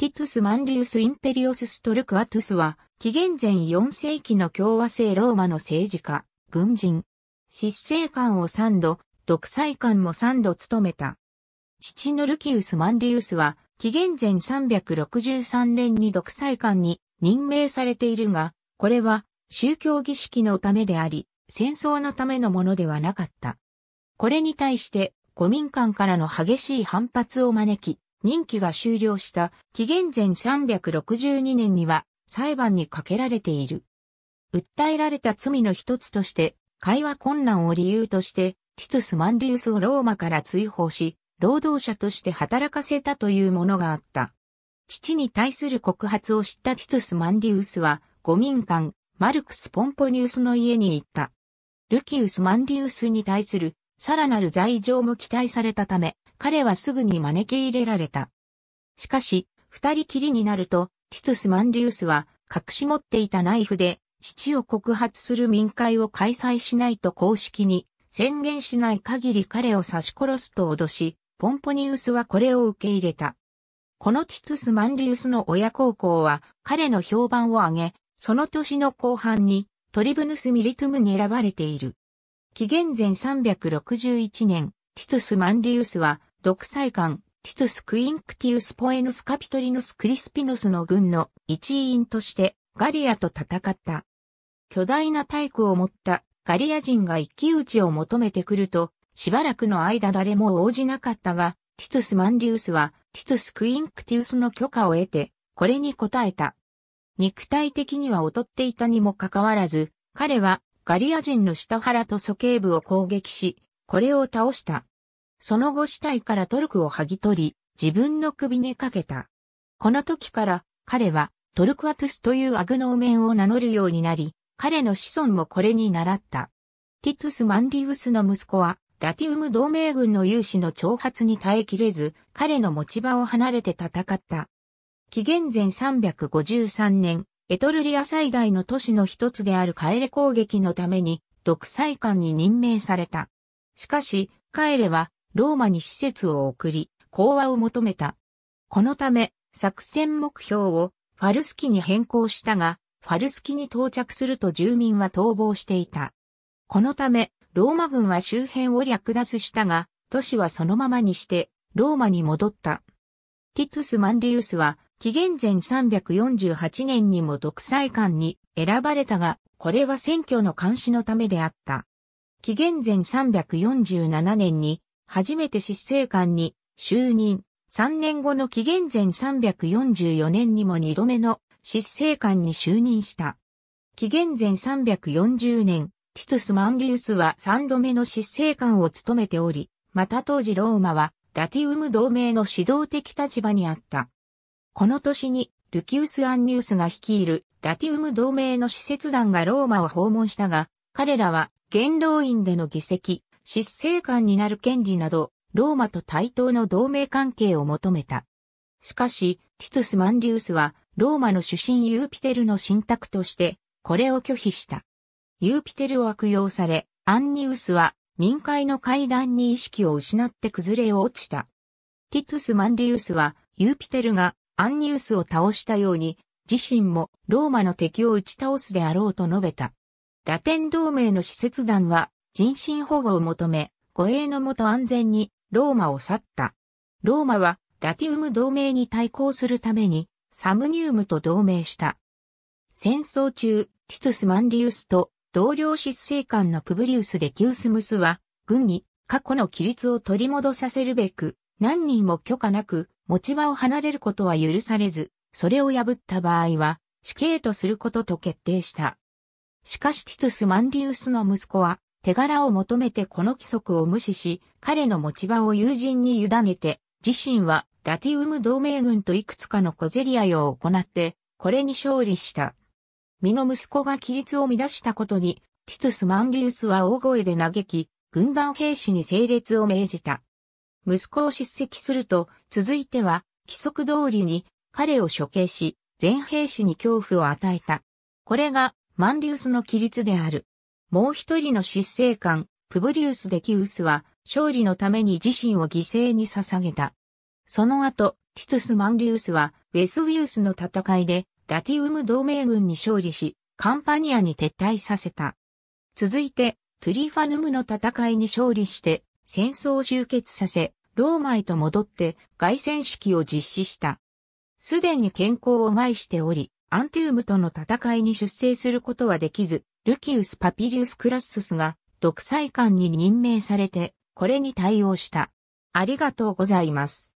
ティトゥス・マンリウス・インペリオス・ストルクアトゥスは、紀元前4世紀の共和制ローマの政治家、軍人、執政官を3度、独裁官も3度務めた。父のルキウス・マンリウスは、紀元前363年に独裁官に任命されているが、これは宗教儀式のためであり、戦争のためのものではなかった。これに対して、古民間からの激しい反発を招き、任期が終了した紀元前362年には裁判にかけられている。訴えられた罪の一つとして、会話困難を理由として、ティトゥス・マンリウスをローマから追放し、労働者として働かせたというものがあった。父に対する告発を知ったティトゥス・マンリウスは、五民間、マルクス・ポンポニウスの家に行った。ルキウス・マンリウスに対する、さらなる罪状も期待されたため、彼はすぐに招き入れられた。しかし、二人きりになると、ティトゥス・マンリウスは隠し持っていたナイフで父を告発する民会を開催しないと公式に宣言しない限り彼を刺し殺すと脅し、ポンポニウスはこれを受け入れた。このティトゥス・マンリウスの親孝行は彼の評判を上げ、その年の後半にトリブヌス・ミリトゥムに選ばれている。紀元前361年、ティトゥス・マンリウスは独裁官、ティトゥス・クインクティウス・ポエヌス・カピトリヌス・クリスピノスの軍の一員としてガリアと戦った。巨大な体育を持ったガリア人が一騎打ちを求めてくると、しばらくの間誰も応じなかったが、ティトゥス・マンディウスは、ティトゥス・クインクティウスの許可を得て、これに応えた。肉体的には劣っていたにもかかわらず、彼はガリア人の下腹と鼠径部を攻撃し、これを倒した。その後死体からトルクを剥ぎ取り、自分の首にかけた。この時から彼はトルクアトゥスというアグノーメンを名乗るようになり、彼の子孫もこれに習った。ティトゥス・マンリウスの息子は、ラティウム同盟軍の勇士の挑発に耐えきれず、彼の持ち場を離れて戦った。紀元前353年、エトルリア最大の都市の一つであるカエレ攻撃のために、独裁官に任命された。しかし、カエレはローマに施設を送り、講和を求めた。このため、作戦目標をファルスキに変更したが、ファルスキに到着すると住民は逃亡していた。このため、ローマ軍は周辺を略奪したが、都市はそのままにして、ローマに戻った。ティトゥス・マンリウスは、紀元前348年にも独裁官に選ばれたが、これは選挙の監視のためであった。紀元前347年に初めて執政官に就任。3年後の紀元前344年にも2度目の執政官に就任した。紀元前340年、ティトゥス・マンリウスは3度目の執政官を務めており、また当時ローマはラティウム同盟の指導的立場にあった。この年にルキウス・アンニウスが率いるラティウム同盟の使節団がローマを訪問したが、彼らは元老院での議席、執政官になる権利など、ローマと対等の同盟関係を求めた。しかし、ティトゥス・マンリウスは、ローマの主神ユーピテルの信託として、これを拒否した。ユーピテルを悪用され、アンニウスは、民会の階段に意識を失って崩れ落ちた。ティトゥス・マンリウスは、ユーピテルがアンニウスを倒したように、自身もローマの敵を打ち倒すであろうと述べた。ラテン同盟の使節団は、人身保護を求め、護衛のもと安全にローマを去った。ローマはラティウム同盟に対抗するためにサムニウムと同盟した。戦争中、ティトゥス・マンリウスと同僚執政官のプブリウス・でキュース・ムスは、軍に過去の規律を取り戻させるべく、何人も許可なく持ち場を離れることは許されず、それを破った場合は死刑とすることと決定した。しかしティトゥス・マンリウスの息子は手柄を求めてこの規則を無視し、彼の持ち場を友人に委ねて、自身はラティウム同盟軍といくつかの小競り合いを行って、これに勝利した。身の息子が規律を乱したことに、ティトゥス・マンリウスは大声で嘆き、軍団兵士に整列を命じた。息子を叱責すると、続いては、規則通りに彼を処刑し、全兵士に恐怖を与えた。これがマンリウスの規律である。もう一人の執政官、プブリウス・デキウスは、勝利のために自身を犠牲に捧げた。その後、ティトゥス・マンリウスは、ウェスウィウスの戦いで、ラティウム同盟軍に勝利し、カンパニアに撤退させた。続いて、トゥリファヌムの戦いに勝利して、戦争を終結させ、ローマへと戻って、凱旋式を実施した。すでに健康を害しており、アンティウムとの戦いに出征することはできず、ルキウス・パピリウス・クラッソスが独裁官に任命されて、これに対応した。ありがとうございます。